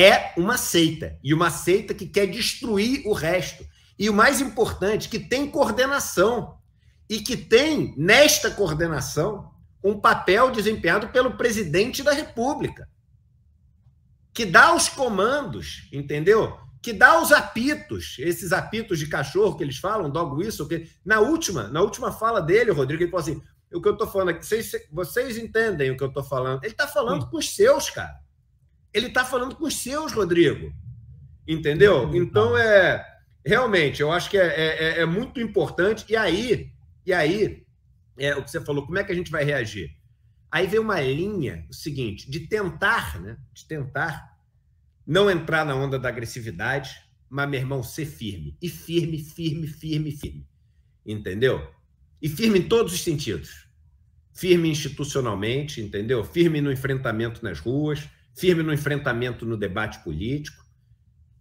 é uma seita, e uma seita que quer destruir o resto. E o mais importante, que tem coordenação, e que tem, nesta coordenação, um papel desempenhado pelo presidente da República, que dá os comandos, entendeu? Que dá os apitos, esses apitos de cachorro que eles falam, dog whistle, que na última, na última fala dele, Rodrigo, ele falou assim: o que eu estou falando aqui, vocês, vocês entendem o que eu estou falando. Ele está falando Sim. com os seus, cara ele está falando com os seus, Rodrigo. Entendeu? Tá. Então é realmente, eu acho que é, é, é, é muito importante. E aí, e aí, é, o que você falou, como é que a gente vai reagir? Aí vem uma linha, o seguinte, de tentar, né? De tentar não entrar na onda da agressividade, mas, meu irmão, ser firme. E firme, firme, firme, firme. Entendeu? E firme em todos os sentidos. Firme institucionalmente, entendeu? Firme no enfrentamento nas ruas, firme no enfrentamento no debate político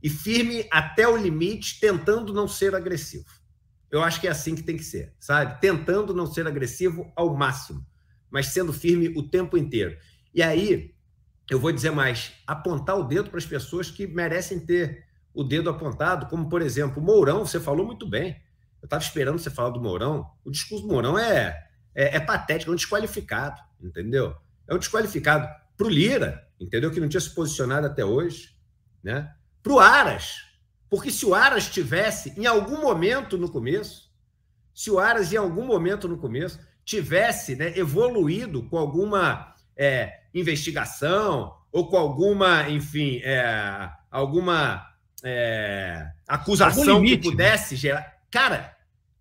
e firme até o limite, tentando não ser agressivo. Eu acho que é assim que tem que ser, sabe? Tentando não ser agressivo ao máximo, mas sendo firme o tempo inteiro. E aí, eu vou dizer mais: apontar o dedo para as pessoas que merecem ter o dedo apontado, como, por exemplo, Mourão, você falou muito bem. Eu estava esperando você falar do Mourão. O discurso do Mourão é, é, é patético, é um desqualificado, entendeu? É um desqualificado. Para o Lira, entendeu? Que não tinha se posicionado até hoje, né? Para o Aras, porque se o Aras tivesse, em algum momento no começo, se o Aras, em algum momento no começo, tivesse né, evoluído com alguma é, investigação ou com alguma, enfim, é, alguma é, acusação limite, que pudesse né? gerar. Cara,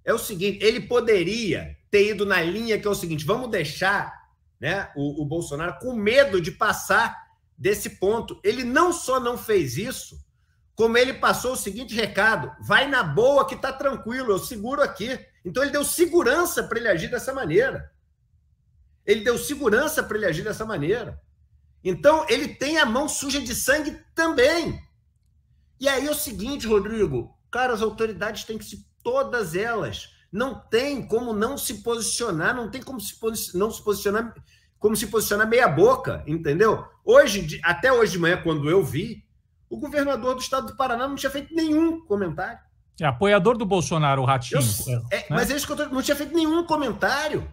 é o seguinte: ele poderia ter ido na linha que é o seguinte, vamos deixar né, o, o Bolsonaro com medo de passar desse ponto. Ele não só não fez isso, como ele passou o seguinte recado: vai na boa que tá tranquilo, eu seguro aqui. Então ele deu segurança para ele agir dessa maneira. Ele deu segurança para ele agir dessa maneira. Então ele tem a mão suja de sangue também. E aí é o seguinte, Rodrigo, cara, as autoridades têm que se todas elas não tem como não se posicionar, não tem como se, não se posicionar como se posiciona meia boca, entendeu? Hoje, até hoje de manhã, quando eu vi, o governador do estado do Paraná não tinha feito nenhum comentário. É apoiador do Bolsonaro, o Ratinho. Eu, é, é, né? Mas é isso que eu tô, não tinha feito nenhum comentário.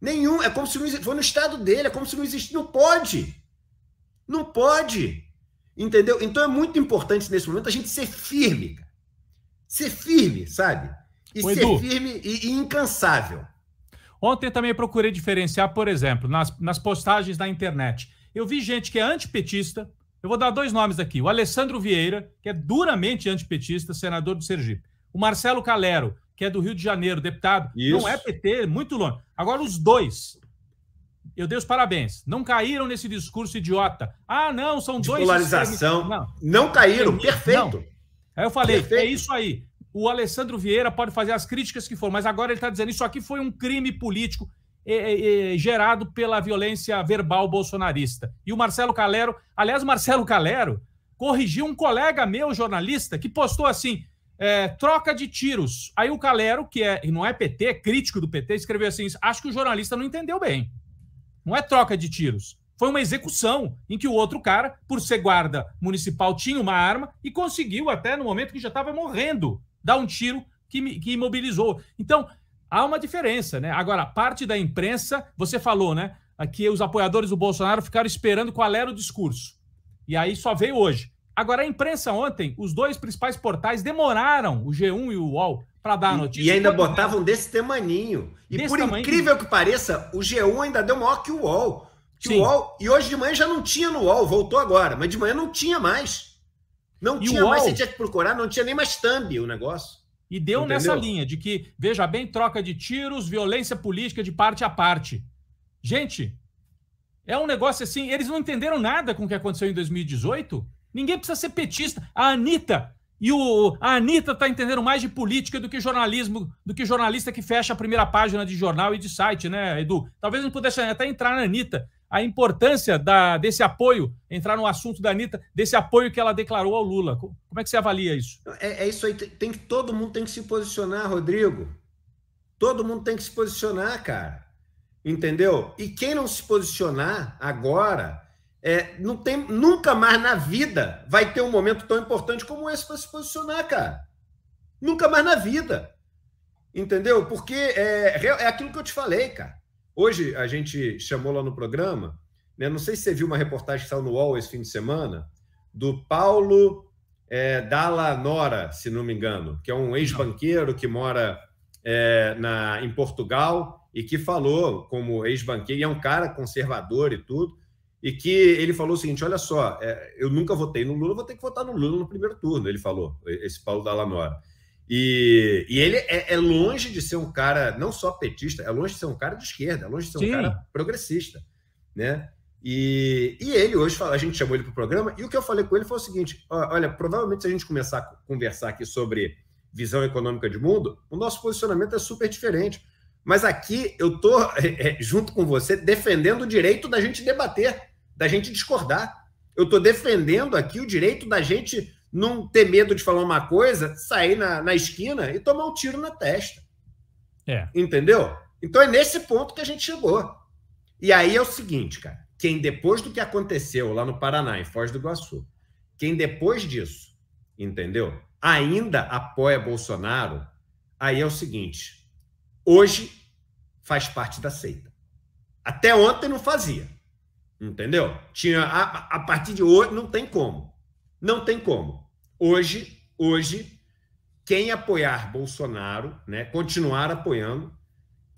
Nenhum. É como se não Foi no estado dele, é como se não existisse. Não pode. Não pode. Entendeu? Então é muito importante nesse momento a gente ser firme. Ser firme, sabe? E Oi, ser Edu. firme e, e incansável. Ontem também procurei diferenciar, por exemplo, nas, nas postagens na internet. Eu vi gente que é antipetista. Eu vou dar dois nomes aqui: o Alessandro Vieira, que é duramente antipetista, senador do Sergipe. O Marcelo Calero, que é do Rio de Janeiro, deputado. Isso. Não é PT, é muito longe. Agora, os dois. Eu dei os parabéns. Não caíram nesse discurso idiota. Ah, não, são De dois. Polarização. Não. não caíram, perfeito. Não. Aí eu falei, é perfeito. é isso aí. O Alessandro Vieira pode fazer as críticas que for, mas agora ele está dizendo isso aqui foi um crime político é, é, é, gerado pela violência verbal bolsonarista. E o Marcelo Calero, aliás, o Marcelo Calero corrigiu um colega meu, jornalista, que postou assim: é, troca de tiros. Aí o Calero, que é, não é PT, é crítico do PT, escreveu assim: acho que o jornalista não entendeu bem. Não é troca de tiros. Foi uma execução em que o outro cara, por ser guarda municipal, tinha uma arma e conseguiu, até no momento que já estava morrendo, dá um tiro que, que imobilizou. Então, há uma diferença, né? Agora, parte da imprensa, você falou, né? Que os apoiadores do Bolsonaro ficaram esperando qual era o discurso. E aí só veio hoje. Agora, a imprensa ontem, os dois principais portais demoraram, o G1 e o UOL, para dar a notícia. E ainda botavam desse temaninho. E desse por tamanho... incrível que pareça, o G1 ainda deu maior que o UOL. Que o UOL. E hoje de manhã já não tinha no UOL, voltou agora, mas de manhã não tinha mais. Não e tinha UOL... mais, você tinha que procurar, não tinha nem mais thumb o negócio. E deu Entendeu? nessa linha de que, veja bem, troca de tiros, violência política de parte a parte. Gente, é um negócio assim, eles não entenderam nada com o que aconteceu em 2018. Ninguém precisa ser petista. A Anitta e o, a Anitta está entendendo mais de política do que jornalismo, do que jornalista que fecha a primeira página de jornal e de site, né, Edu? Talvez não pudesse até entrar na Anitta a importância da, desse apoio, entrar no assunto da Anitta, desse apoio que ela declarou ao Lula. Como é que você avalia isso? É, é isso aí, tem, que todo mundo tem que se posicionar, Rodrigo. Todo mundo tem que se posicionar, cara. Entendeu? E quem não se posicionar agora, é, não tem, nunca mais na vida vai ter um momento tão importante como esse para se posicionar, cara. Nunca mais na vida. Entendeu? Porque é, é aquilo que eu te falei, cara. Hoje a gente chamou lá no programa, né, não sei se você viu uma reportagem que saiu no UOL esse fim de semana, do Paulo é, Dalla Nora, se não me engano, que é um ex-banqueiro que mora é, na, em Portugal e que falou como ex-banqueiro, e é um cara conservador e tudo, e que ele falou o seguinte: olha só, é, eu nunca votei no Lula, vou ter que votar no Lula no primeiro turno, ele falou, esse Paulo Dalla Nora. E, e ele é, é, longe de ser um cara, não só petista, é longe de ser um cara de esquerda, é longe de ser Sim. um cara progressista, né? E, e ele hoje, a gente chamou ele para o programa, e o que eu falei com ele foi o seguinte: olha, provavelmente se a gente começar a conversar aqui sobre visão econômica de mundo, o nosso posicionamento é super diferente. Mas aqui eu tô é, é junto com você, defendendo o direito da gente debater, da gente discordar. Eu estou defendendo aqui o direito da gente não ter medo de falar uma coisa, sair na, na esquina e tomar um tiro na testa. É. Entendeu? Então é nesse ponto que a gente chegou. E aí é o seguinte, cara. Quem depois do que aconteceu lá no Paraná, em Foz do Iguaçu, quem depois disso, entendeu? Ainda apoia Bolsonaro, aí é o seguinte. Hoje faz parte da seita. Até ontem não fazia. Entendeu? Tinha a, a partir de hoje não tem como. Não tem como. Hoje, hoje, quem apoiar Bolsonaro, né, continuar apoiando,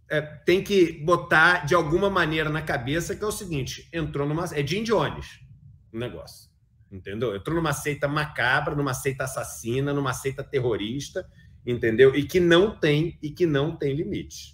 é, tem que botar de alguma maneira na cabeça que é o seguinte: entrou numa. É Jim Jones o negócio. Entendeu? Entrou numa seita macabra, numa seita assassina, numa seita terrorista, entendeu? E que não tem, e que não tem limite.